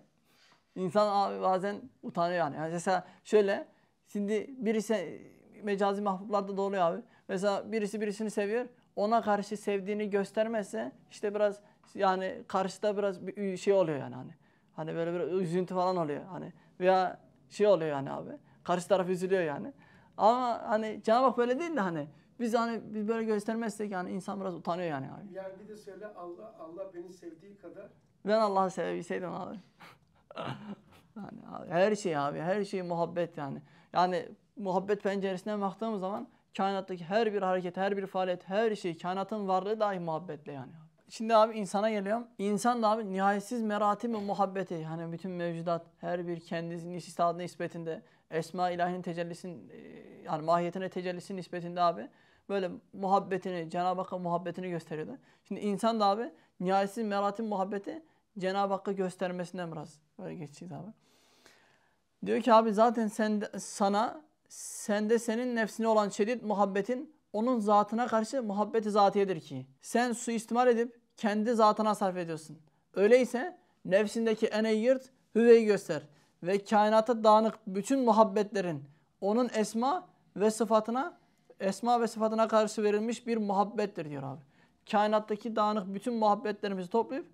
Speaker 1: insan abi bazen utanıyor yani. yani mesela şöyle şimdi birisi mecazi mahbublarda da oluyor abi. Mesela birisi birisini seviyor. Ona karşı sevdiğini göstermezse işte biraz yani karşıda biraz bir şey oluyor yani hani. Hani böyle bir üzüntü falan oluyor hani. Veya şey oluyor yani abi. Karşı taraf üzülüyor yani. Ama hani Cenab-ı Hak böyle değil de hani biz hani biz böyle göstermezsek yani insan biraz utanıyor yani abi.
Speaker 2: Yani bir de söyle Allah Allah beni sevdiği kadar.
Speaker 1: Ben Allah'ı sevseydim abi. *laughs* yani abi, her şey abi her şey muhabbet yani. Yani muhabbet penceresinden baktığımız zaman Kainattaki her bir hareket, her bir faaliyet, her şey, kainatın varlığı dahi muhabbetle yani. Şimdi abi insana geliyorum. İnsan da abi nihayetsiz merati ve muhabbeti. hani bütün mevcudat her bir kendisinin istihdadına nispetinde. Esma ilahinin tecellisinin e, yani mahiyetine tecellisi nispetinde abi. Böyle muhabbetini, Cenab-ı Hakk'a muhabbetini gösteriyordu. Şimdi insan da abi nihayetsiz merati muhabbeti Cenab-ı Hakk'a göstermesinden biraz. Böyle geçeceğiz abi. Diyor ki abi zaten sen, sana sende senin nefsine olan şiddet muhabbetin onun zatına karşı muhabbeti zatiyedir ki. Sen suistimal edip kendi zatına sarf ediyorsun. Öyleyse nefsindeki eneyi yırt, hüveyi göster. Ve kainata dağınık bütün muhabbetlerin onun esma ve sıfatına esma ve sıfatına karşı verilmiş bir muhabbettir diyor abi. Kainattaki dağınık bütün muhabbetlerimizi toplayıp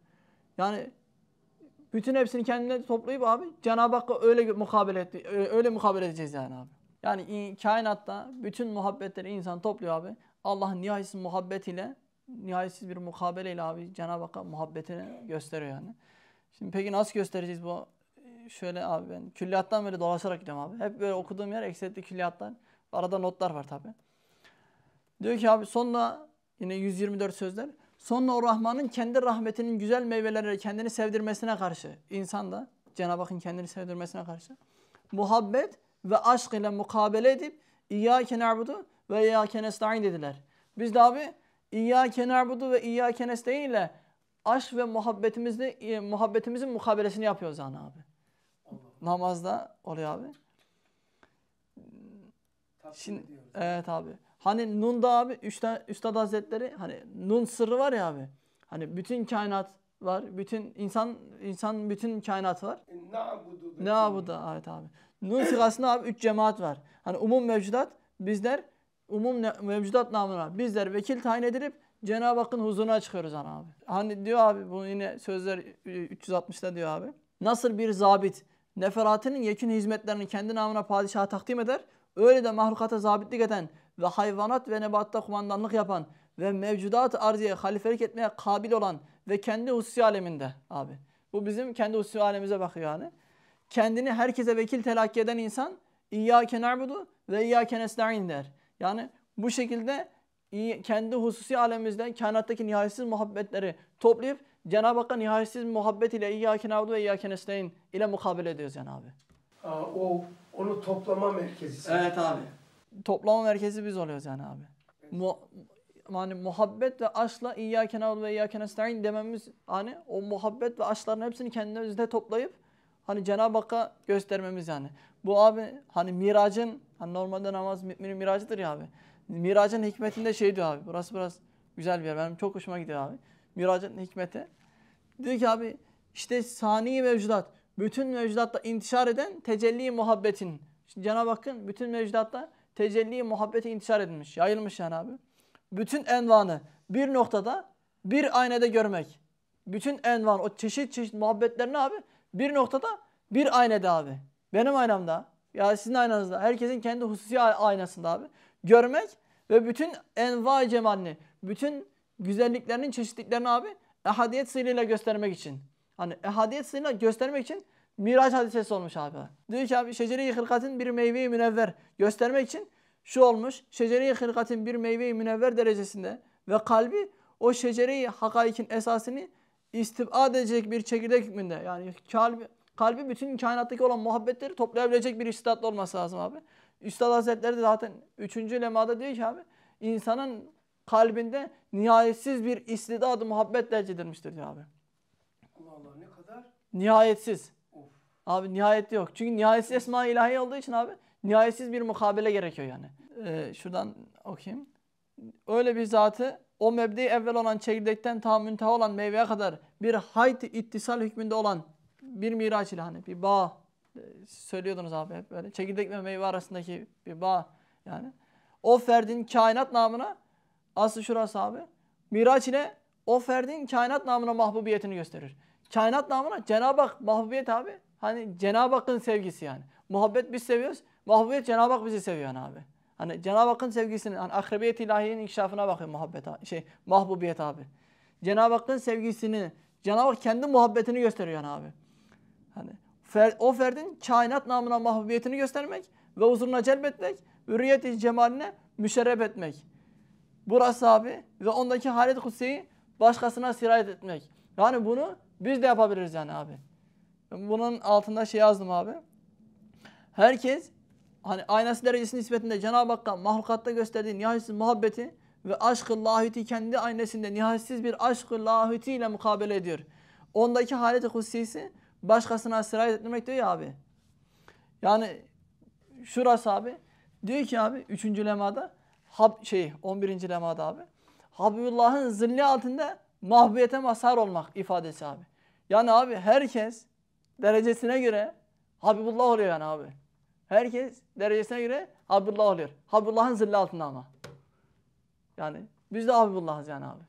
Speaker 1: yani bütün hepsini kendine toplayıp abi Cenab-ı Hakk'a öyle mukabele et, öyle mukabele edeceğiz yani abi. Yani kainatta bütün muhabbetleri insan topluyor abi. Allah nihayetsiz muhabbet ile nihayetsiz bir mukabele ile abi Cenab-ı Hakk'a muhabbetini gösteriyor yani. Şimdi peki nasıl göstereceğiz bu? Şöyle abi ben külliyattan böyle dolaşarak gidiyorum abi. Hep böyle okuduğum yer eksetli külliyatlar. Arada notlar var tabi. Diyor ki abi sonunda yine 124 sözler. Sonra o Rahman'ın kendi rahmetinin güzel meyveleriyle kendini sevdirmesine karşı insan da Cenab-ı Hakk'ın kendini sevdirmesine karşı muhabbet ve aşk ile mukabele edip İyyâke na'budu ve İyyâke nesta'in dediler. Biz de abi İyyâke na'budu ve İyyâke nesta'in ile aşk ve muhabbetimizi e, muhabbetimizin mukabelesini yapıyoruz yani abi. Namazda oluyor abi. Şimdi evet abi. Hani nun da abi Üstad, Üstad Hazretleri hani Nun sırrı var ya abi. Hani bütün kainat var. Bütün insan insan bütün kainat var. Ne abudu? Ne abudu evet abi. Nun sigasında abi üç cemaat var. Hani umum mevcudat bizler umum mevcudat namına bizler vekil tayin edilip Cenab-ı Hakk'ın huzuruna çıkıyoruz ana abi. Hani diyor abi bu yine sözler 360'da e, diyor abi. Nasıl bir zabit neferatinin yekün hizmetlerini kendi namına padişaha takdim eder. Öyle de mahlukata zabitlik eden ve hayvanat ve nebatta kumandanlık yapan ve mevcudat arziye halifelik etmeye kabil olan ve kendi hususi aleminde abi. Bu bizim kendi hususi alemize bakıyor yani kendini herkese vekil telakki eden insan İyyâke na'budu ve İyyâke nesta'in der. Yani bu şekilde kendi hususi alemimizde kainattaki nihayetsiz muhabbetleri toplayıp Cenab-ı Hakk'a nihayetsiz muhabbet ile İyyâke na'budu ve İyyâke nesta'in ile mukabele ediyoruz yani abi.
Speaker 2: o onu toplama merkezi. Evet abi.
Speaker 1: Toplama merkezi biz oluyoruz yani abi. Mu yani muhabbet ve aşkla İyyâke na'budu ve İyyâke nesta'in dememiz hani o muhabbet ve aşkların hepsini kendimizde toplayıp hani Cenab-ı Hakk'a göstermemiz yani. Bu abi hani miracın hani normalde namaz müminin miracıdır ya abi. Miracın hikmetinde şey diyor abi. Burası biraz güzel bir yer. Benim çok hoşuma gidiyor abi. Miracın hikmeti. Diyor ki abi işte saniye mevcudat. Bütün mevcudatta intişar eden tecelli muhabbetin. Şimdi Cenab-ı Hakk'ın bütün mevcudatta tecelli muhabbeti intişar edilmiş. Yayılmış yani abi. Bütün envanı bir noktada bir aynada görmek. Bütün envan o çeşit çeşit muhabbetlerini abi bir noktada bir aynada abi. Benim aynamda ya sizin aynanızda. Herkesin kendi hususi aynasında abi. Görmek ve bütün enva cemalini, bütün güzelliklerinin çeşitliklerini abi ehadiyet sırrıyla göstermek için. Hani ehadiyet sırrıyla göstermek için Miraç hadisesi olmuş abi. Diyor ki abi şeceri-i hırkatin bir meyve münevver göstermek için şu olmuş. Şeceri-i hırkatin bir meyve münevver derecesinde ve kalbi o şeceri-i hakaikin esasını istibad edecek bir çekirdek hükmünde. Yani kalbi, kalbi bütün kainattaki olan muhabbetleri toplayabilecek bir istidatlı olması lazım abi. Üstad Hazretleri de zaten 3. lemada diyor ki abi insanın kalbinde nihayetsiz bir istidadı muhabbet derc diyor abi. Allah Allah ne kadar? Nihayetsiz. Of. Abi nihayet yok. Çünkü nihayetsiz esma ilahi olduğu için abi nihayetsiz bir mukabele gerekiyor yani. Ee, şuradan okuyayım. Öyle bir zatı o mebdi evvel olan çekirdekten ta münteha olan meyveye kadar bir hayt ittisal hükmünde olan bir miraç ile hani bir bağ e, söylüyordunuz abi hep böyle çekirdek ve meyve arasındaki bir bağ yani o ferdin kainat namına aslı şurası abi miraç ile o ferdin kainat namına mahbubiyetini gösterir. Kainat namına Cenab-ı Hak mahbubiyet abi hani Cenab-ı Hakk'ın sevgisi yani. Muhabbet biz seviyoruz. Mahbubiyet Cenab-ı Hak bizi seviyor abi. Hani Cenab-ı Hakk'ın sevgisini, hani akrebiyet ilahiyenin inkişafına bakıyor muhabbet, şey mahbubiyet abi. Cenab-ı Hakk'ın sevgisini, Cenab-ı Hak kendi muhabbetini gösteriyor yani abi. Hani fer, o ferdin kainat namına mahbubiyetini göstermek ve huzuruna celbetmek, hürriyet cemaline müşerref etmek. Burası abi ve ondaki halet kutsiyi başkasına sirayet etmek. Yani bunu biz de yapabiliriz yani abi. Bunun altında şey yazdım abi. Herkes hani aynası derecesi nispetinde Cenab-ı Hakk'a mahlukatta gösterdiği nihayetsiz muhabbeti ve aşkı lahüti kendi aynasında nihayetsiz bir aşkı lahüti ile mukabele ediyor. Ondaki haleti hususi başkasına sirayet etmek diyor ya abi. Yani şurası abi diyor ki abi 3. lemada hab, şey 11. lemada abi. Habibullah'ın zilli altında mahbiyete mazhar olmak ifadesi abi. Yani abi herkes derecesine göre Habibullah oluyor yani abi. Herkes derecesine göre Habibullah oluyor. Habibullah'ın zilli altında ama. Yani biz de Habibullah'ız yani abi.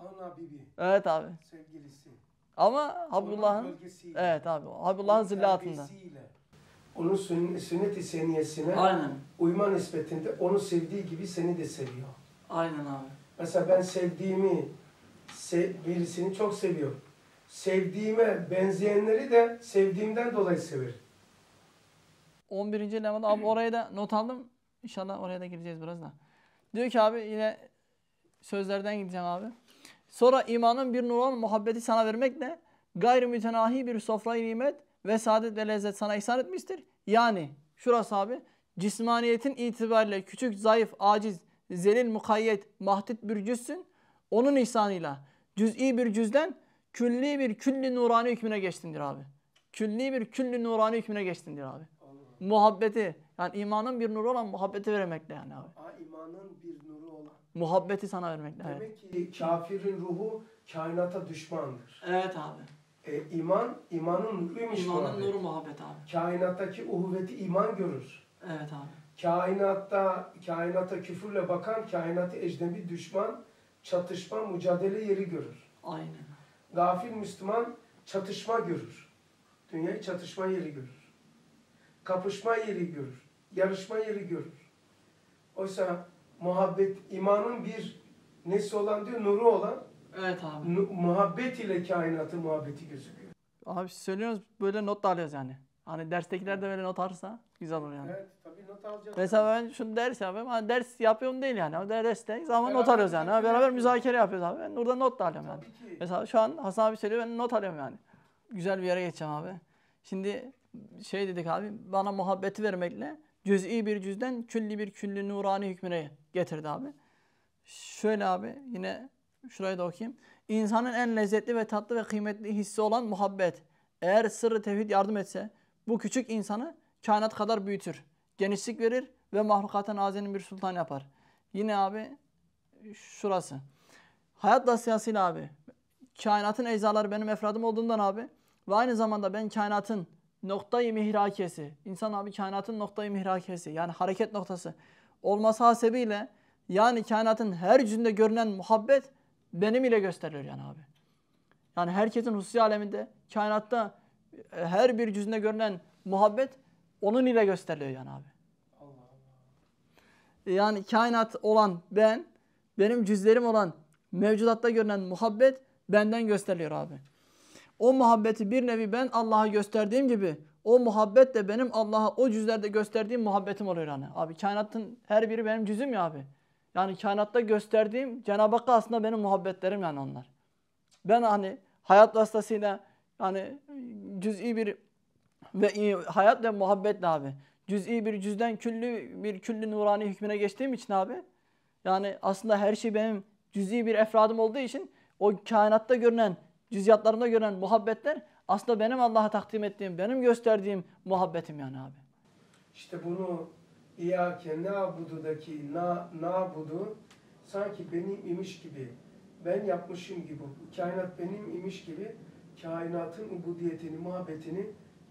Speaker 2: Allah'ın abibi. Evet abi. Sevgilisi. Ama Habibullah'ın Evet abi. Habibullah'ın zilli altında.
Speaker 1: Onun sünnet-i seniyesine Aynen.
Speaker 2: uyma nispetinde onu sevdiği gibi seni de seviyor. Aynen abi. Mesela ben sevdiğimi birisini çok seviyorum. Sevdiğime benzeyenleri de sevdiğimden dolayı severim.
Speaker 1: 11. elemada abi hmm. oraya da not aldım. İnşallah oraya da gireceğiz biraz da. Diyor ki abi yine sözlerden gideceğim abi. Sonra imanın bir nur olan muhabbeti sana vermekle gayrı mütenahi bir sofrayı nimet ve saadet ve lezzet sana ihsan etmiştir. Yani şurası abi cismaniyetin itibariyle küçük, zayıf, aciz, zelil, mukayyet, mahdit bir cüzsün. Onun ihsanıyla cüz'i bir cüzden külli bir külli nurani hükmüne geçtin diyor abi. Külli bir külli nurani hükmüne geçtin diyor abi muhabbeti yani imanın bir nuru olan muhabbeti vermekle yani abi. Aa, imanın bir nuru olan. Muhabbeti sana vermekle. Demek evet. ki
Speaker 2: kafirin ruhu kainata düşmandır. Evet abi. E, iman, imanın nuruymuş İmanın muhabbet.
Speaker 1: nuru muhabbet abi.
Speaker 2: Kainattaki uhuvveti iman görür.
Speaker 1: Evet abi.
Speaker 2: Kainatta, kainata küfürle bakan, kainatı ecnebi düşman, çatışma, mücadele yeri görür. Aynen. Gafil Müslüman çatışma görür. Dünyayı çatışma yeri görür kapışma yeri görür, yarışma yeri görür. Oysa muhabbet imanın bir nesi olan diyor, nuru olan
Speaker 1: Evet abi. muhabbet
Speaker 2: ile kainatı muhabbeti gözüküyor.
Speaker 1: Abi söylüyoruz böyle not da alıyoruz yani. Hani derstekiler de böyle not alırsa güzel olur yani. Evet tabii not alacağız. Mesela ben şunu ders yapıyorum. Hani ders yapıyorum değil yani. Ama derste ama not alıyoruz yani. Beraber yapıyoruz. müzakere yapıyoruz abi. Ben burada not da alıyorum yani. ki. Mesela şu an Hasan abi söylüyor ben not alıyorum yani. Güzel bir yere geçeceğim abi. Şimdi şey dedik abi bana muhabbeti vermekle cüz'i bir cüzden külli bir külli nurani hükmüne getirdi abi. Şöyle abi yine şurayı da okuyayım. İnsanın en lezzetli ve tatlı ve kıymetli hissi olan muhabbet. Eğer sırrı tevhid yardım etse bu küçük insanı kainat kadar büyütür. Genişlik verir ve mahlukata nazenin bir sultan yapar. Yine abi şurası. Hayat dosyasıyla abi. Kainatın eczaları benim efradım olduğundan abi. Ve aynı zamanda ben kainatın noktayı mihrakesi, İnsan abi kainatın noktayı mihrakesi yani hareket noktası olması hasebiyle yani kainatın her yüzünde görünen muhabbet benim ile gösteriliyor yani abi. Yani herkesin hususi aleminde, kainatta e, her bir cüzünde görünen muhabbet onun ile gösteriliyor yani abi. Yani kainat olan ben, benim cüzlerim olan mevcudatta görünen muhabbet benden gösteriliyor abi. O muhabbeti bir nevi ben Allah'a gösterdiğim gibi o muhabbet de benim Allah'a o cüzlerde gösterdiğim muhabbetim oluyor yani. Abi kainatın her biri benim cüzüm ya abi. Yani kainatta gösterdiğim Cenab-ı Hakk'a aslında benim muhabbetlerim yani onlar. Ben hani hayat vasıtasıyla hani cüz'i bir ve hayat ve muhabbetle abi. Cüz'i bir cüzden küllü bir küllü nurani hükmüne geçtiğim için abi. Yani aslında her şey benim cüz'i bir efradım olduğu için o kainatta görünen Cüziyatlarında gören muhabbetler aslında benim Allah'a takdim ettiğim, benim gösterdiğim muhabbetim yani abi.
Speaker 2: İşte bunu İyâke nâbududaki na, nâbudu sanki benim imiş gibi, ben yapmışım gibi, kainat benim imiş gibi kainatın ubudiyetini, muhabbetini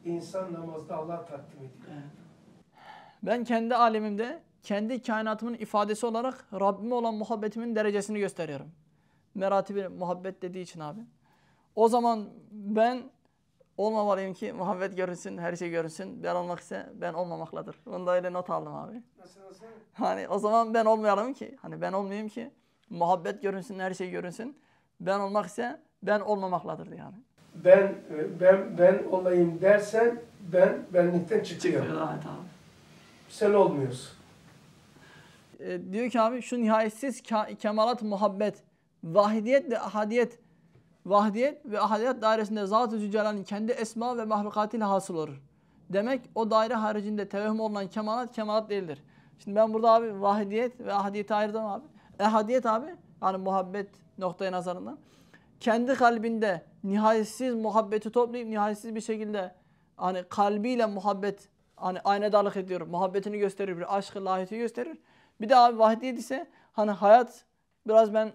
Speaker 2: insan namazda Allah'a takdim ediyor. Evet.
Speaker 1: Ben kendi alemimde, kendi kainatımın ifadesi olarak Rabbime olan muhabbetimin derecesini gösteriyorum. Meratibi muhabbet dediği için abi. O zaman ben olmamalıyım ki muhabbet görünsün, her şey görünsün. Ben olmak ise ben olmamakladır. Bunu da öyle not aldım abi. Hani o zaman ben olmayalım ki. Hani ben olmayayım ki muhabbet görünsün, her şey görünsün. Ben olmak ise ben olmamakladır yani.
Speaker 2: Ben e, ben ben olayım dersen ben benlikten çıkıyor. Çıkıyor evet abi. Sen olmuyorsun.
Speaker 1: E, diyor ki abi şu nihayetsiz ke kemalat muhabbet, vahidiyet ve ahadiyet vahdiyet ve ahadiyet dairesinde Zat-ı Zülcelal'in kendi esma ve mahlukatıyla hasıl olur. Demek o daire haricinde tevehüm olan kemalat kemalat değildir. Şimdi ben burada abi vahdiyet ve ahadiyeti ayırdım abi. Ehadiyet abi yani muhabbet noktaya nazarından. Kendi kalbinde nihayetsiz muhabbeti toplayıp nihayetsiz bir şekilde hani kalbiyle muhabbet hani aynadarlık ediyor. Muhabbetini gösterir. Bir aşkı lahiyeti gösterir. Bir de abi vahdiyet ise hani hayat biraz ben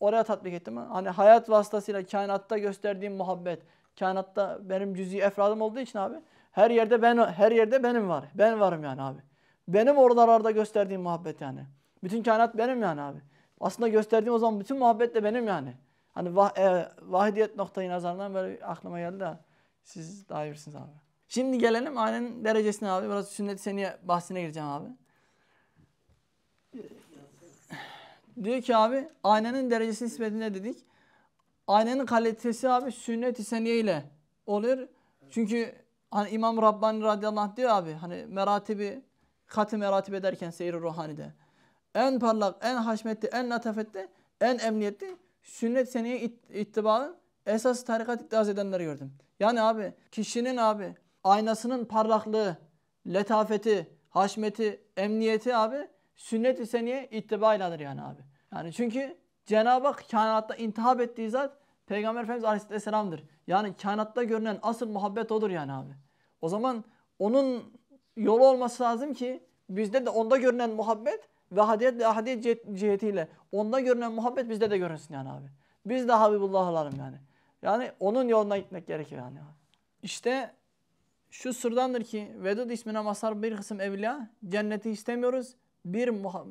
Speaker 1: oraya tatbik ettim. Hani hayat vasıtasıyla kainatta gösterdiğim muhabbet. Kainatta benim cüz'i efradım olduğu için abi her yerde ben her yerde benim var. Ben varım yani abi. Benim oralarda gösterdiğim muhabbet yani. Bütün kainat benim yani abi. Aslında gösterdiğim o zaman bütün muhabbet de benim yani. Hani vah, e, vahidiyet noktayı nazarından böyle aklıma geldi de siz daha iyi abi. Şimdi gelelim ailenin derecesine abi. Biraz sünnet seni bahsine gireceğim abi. Diyor ki abi aynanın derecesi nispetinde dedik. Aynanın kalitesi abi sünnet-i seniye ile olur. Çünkü hani İmam Rabbani radıyallahu diyor abi hani meratibi katı meratip ederken seyir ruhanide. En parlak, en haşmetli, en natafetli, en emniyetli sünnet seniye it ittibanın esas tarikat iddias edenleri gördüm. Yani abi kişinin abi aynasının parlaklığı, letafeti, haşmeti, emniyeti abi sünnet-i seniye ittibailadır yani abi. Yani çünkü Cenab-ı Hak kainatta intihap ettiği zat Peygamber Efendimiz Aleyhisselam'dır. Yani kainatta görünen asıl muhabbet odur yani abi. O zaman onun yolu olması lazım ki bizde de onda görünen muhabbet ve hadiyetle ahadiyet cihetiyle onda görünen muhabbet bizde de görünsün yani abi. Biz de Habibullah olalım yani. Yani onun yoluna gitmek gerekir yani. İşte şu sırdandır ki Vedud ismine masar bir kısım evliya cenneti istemiyoruz bir,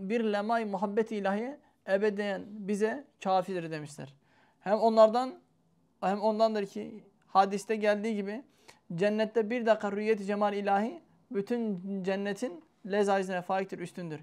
Speaker 1: bir lemay muhabbet ilahi ebediyen bize kafidir demişler. Hem onlardan hem ondandır ki hadiste geldiği gibi cennette bir dakika rüyeti cemal ilahi bütün cennetin lezzayizine faiktir, üstündür.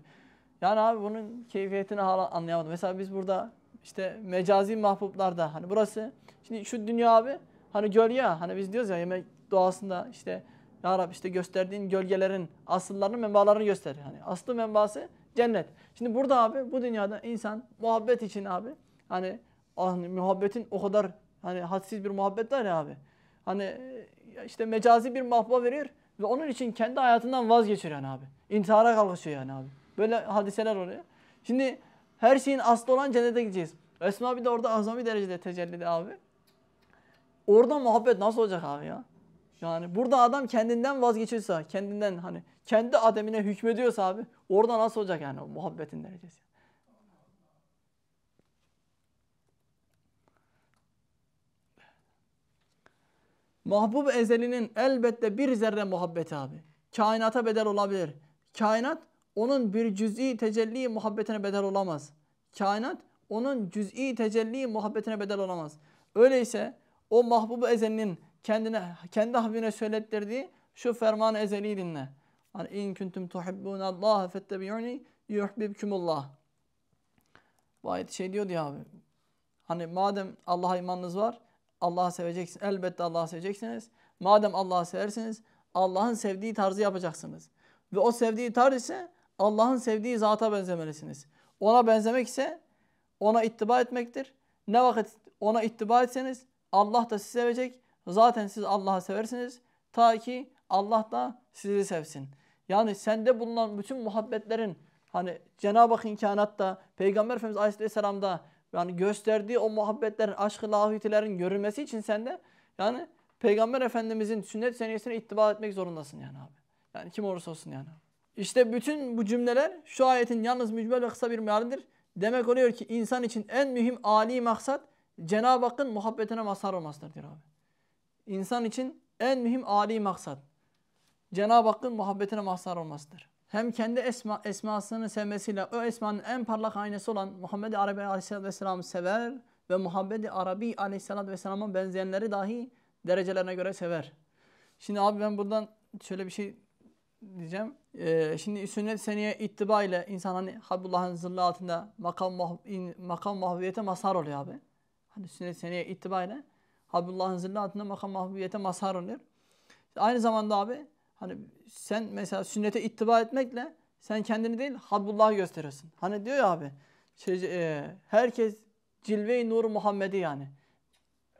Speaker 1: Yani abi bunun keyfiyetini hala anlayamadım. Mesela biz burada işte mecazi mahbublarda hani burası şimdi şu dünya abi hani göl hani biz diyoruz ya yemek doğasında işte ya Rab, işte gösterdiğin gölgelerin asıllarını, menbalarını göster. Yani aslı menbası cennet. Şimdi burada abi bu dünyada insan muhabbet için abi hani ah, hani muhabbetin o kadar hani hadsiz bir muhabbet var ya abi. Hani e, işte mecazi bir mahba verir ve onun için kendi hayatından vazgeçiyor yani abi. İntihara kalkışıyor yani abi. Böyle hadiseler oluyor. Şimdi her şeyin aslı olan cennete gideceğiz. Esma bir de orada azami derecede tecellide abi. Orada muhabbet nasıl olacak abi ya? Yani burada adam kendinden vazgeçiyorsa, kendinden hani kendi ademine hükmediyorsa abi orada nasıl olacak yani o muhabbetin derecesi. Mahbub ezelinin elbette bir zerre muhabbeti abi. Kainata bedel olabilir. Kainat onun bir cüz'i tecelli muhabbetine bedel olamaz. Kainat onun cüz'i tecelli muhabbetine bedel olamaz. Öyleyse o mahbub ezelinin kendine kendi Habibine söylettirdiği şu ferman ezeli dinle. Hani in kuntum tuhibbuna Allah fettebi'uni yuhibbukumullah. Bu ayet şey diyor diye abi. Hani madem Allah'a imanınız var, Allah'ı seveceksiniz. Elbette Allah'ı seveceksiniz. Madem Allah'ı seversiniz, Allah'ın sevdiği tarzı yapacaksınız. Ve o sevdiği tarz ise Allah'ın sevdiği zata benzemelisiniz. Ona benzemek ise ona ittiba etmektir. Ne vakit ona ittiba etseniz Allah da sizi sevecek. Zaten siz Allah'ı seversiniz. Ta ki Allah da sizi sevsin. Yani sende bulunan bütün muhabbetlerin hani Cenab-ı Hak imkanatta, Peygamber Efendimiz Aleyhisselam'da yani gösterdiği o muhabbetlerin, aşk-ı görülmesi için sende yani Peygamber Efendimizin sünnet seniyesine ittiba etmek zorundasın yani abi. Yani kim olursa olsun yani. İşte bütün bu cümleler şu ayetin yalnız mücmel ve kısa bir mealidir. Demek oluyor ki insan için en mühim âli maksat Cenab-ı Hakk'ın muhabbetine mazhar olmasıdır diyor abi insan için en mühim âli maksat. Cenab-ı Hakk'ın muhabbetine mazhar olmasıdır. Hem kendi esma, esmasını sevmesiyle o esmanın en parlak aynası olan Muhammed-i Arabi Aleyhisselatü Vesselam'ı sever ve Muhammed-i Arabi Aleyhisselatü Vesselam'a benzeyenleri dahi derecelerine göre sever. Şimdi abi ben buradan şöyle bir şey diyeceğim. Ee, şimdi sünnet seneye ittiba ile insan hani Habbullah'ın zırhlı altında makam, mahv makam mahviyete mazhar oluyor abi. Hani sünnet seneye ittiba ile Habbullah'ın zillatında makam mahbubiyete mazhar oluyor. Aynı zamanda abi hani sen mesela sünnete ittiba etmekle sen kendini değil Habbullah'ı gösterirsin. Hani diyor ya abi şey, e, herkes cilve-i nur Muhammed'i yani.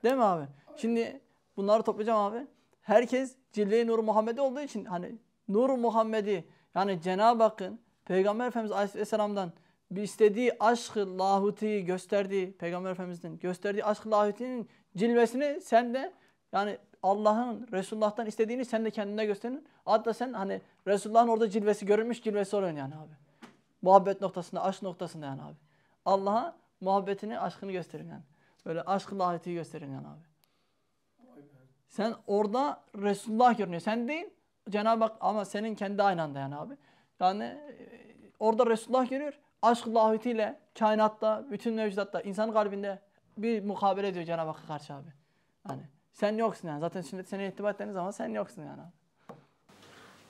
Speaker 1: Değil mi abi? Şimdi bunları toplayacağım abi. Herkes cilve-i nur Muhammed'i olduğu için hani nur Muhammed'i yani Cenab-ı Hakk'ın Peygamber Efendimiz Aleyhisselam'dan bir istediği aşkı lahuti gösterdiği Peygamber Efendimiz'in gösterdiği aşkı lahutinin cilvesini sen de yani Allah'ın Resulullah'tan istediğini sen de kendine gösterin. Hatta sen hani Resulullah'ın orada cilvesi görünmüş cilvesi oluyorsun yani abi. Muhabbet noktasında, aşk noktasında yani abi. Allah'a muhabbetini, aşkını gösterin yani. Böyle aşkı lahiyeti gösterin yani abi. Sen orada Resulullah görünüyor. Sen değil Cenab-ı Hak ama senin kendi aynanda yani abi. Yani e, orada Resulullah görüyor. Aşk lahiyetiyle kainatta, bütün mevcudatta, insan kalbinde bir mukabele ediyor Cenab-ı Hakk'a karşı abi. Hani sen yoksun yani. Zaten sünnet seni ittiba ettiğiniz zaman sen yoksun yani abi.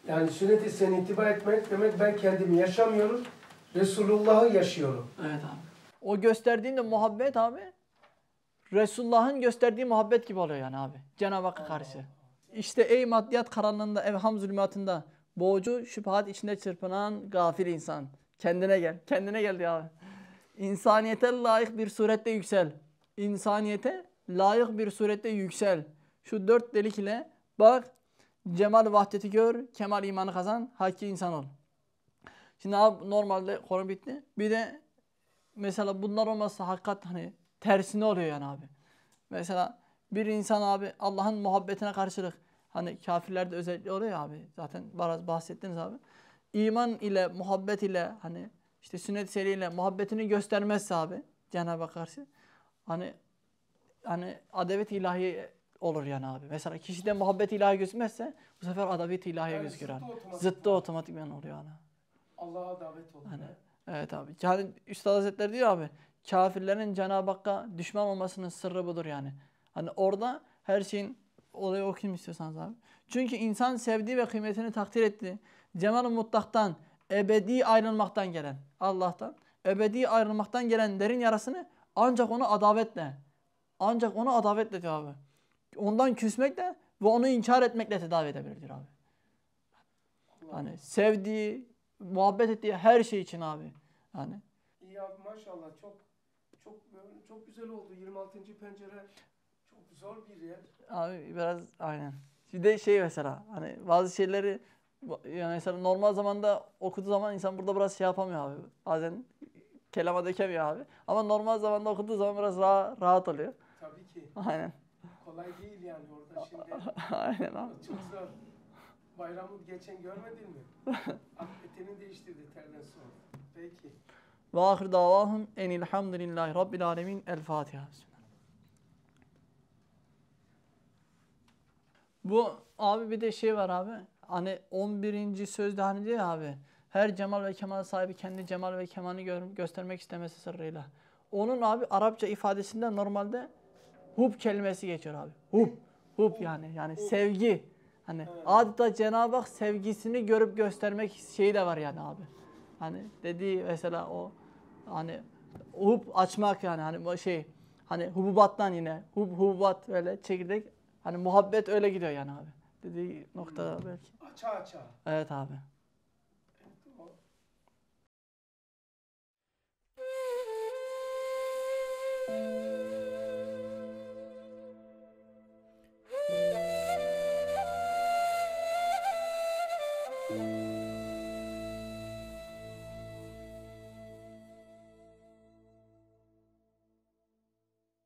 Speaker 1: Yani sünnet-i seni ittiba
Speaker 2: etmek demek ben kendimi
Speaker 1: yaşamıyorum. Resulullah'ı yaşıyorum. Evet abi. O gösterdiğinde muhabbet abi Resulullah'ın gösterdiği muhabbet gibi oluyor yani abi. Cenab-ı Hakk'a karşı. İşte ey maddiyat karanlığında, evham zulümatında boğucu şüphat içinde çırpınan gafil insan. Kendine gel. Kendine gel ya abi. İnsaniyete layık bir surette yüksel insaniyete layık bir surette yüksel. Şu dört delik ile bak cemal vahdeti gör, kemal imanı kazan, hakki insan ol. Şimdi abi normalde konu bitti. Bir de mesela bunlar olmazsa hakikat hani tersine oluyor yani abi. Mesela bir insan abi Allah'ın muhabbetine karşılık hani kafirlerde özellikle oluyor abi zaten biraz bahsettiniz abi. İman ile muhabbet ile hani işte sünnet seriyle muhabbetini göstermezse abi Cenab-ı karşı Hani hani adevet ilahi olur yani abi. Mesela kişide muhabbet ilahi gözmezse bu sefer adavet ilahiye yani gözükür. Zıttı, otomatik zıttı otomatikman oluyor yani.
Speaker 2: Allah'a davet olur. Hani,
Speaker 1: evet abi. Yani Üstad Hazretleri diyor abi kafirlerin Cenab-ı Hakk'a düşman olmasının sırrı budur yani. Hani orada her şeyin olayı okuyayım istiyorsanız abi. Çünkü insan sevdiği ve kıymetini takdir etti. Cemal-ı mutlaktan, ebedi ayrılmaktan gelen Allah'tan, ebedi ayrılmaktan gelen derin yarasını ancak onu adavetle. Ancak onu adavetle tedavi. Ondan küsmekle ve onu inkar etmekle tedavi edebilir abi. Hani sevdiği, muhabbet ettiği her şey için abi. Hani.
Speaker 2: İyi abi maşallah çok çok çok güzel oldu 26. pencere. Çok zor bir yer.
Speaker 1: Abi biraz aynen. Bir de şey mesela hani bazı şeyleri yani mesela normal zamanda okuduğu zaman insan burada biraz şey yapamıyor abi. Bazen kelama dökemiyor abi. Ama normal zamanda okuduğu zaman biraz daha rahat oluyor. Tabii ki. Aynen.
Speaker 2: Kolay değil yani orada şimdi. *laughs* Aynen abi. Çok zor. Bayramı geçen görmedin mi? Akbetini *laughs* ah, değiştirdi terden sonra. Peki.
Speaker 1: Ve ahir davahum enilhamdülillahi rabbil alemin. El Fatiha. Bu abi bir de şey var abi. Hani 11. sözde hani diyor abi her cemal ve kemal sahibi kendi cemal ve kemanı gö göstermek istemesi sırrıyla. Onun abi Arapça ifadesinde normalde hub kelimesi geçiyor abi. Hub. Hub yani. Yani sevgi. Hani evet. adeta Cenab-ı Hak sevgisini görüp göstermek şeyi de var yani abi. Hani dediği mesela o hani hub açmak yani hani şey hani hububattan yine hub hububat böyle çekirdek hani muhabbet öyle gidiyor yani abi. Dediği noktada hmm. belki. Aça aça. Evet abi. Música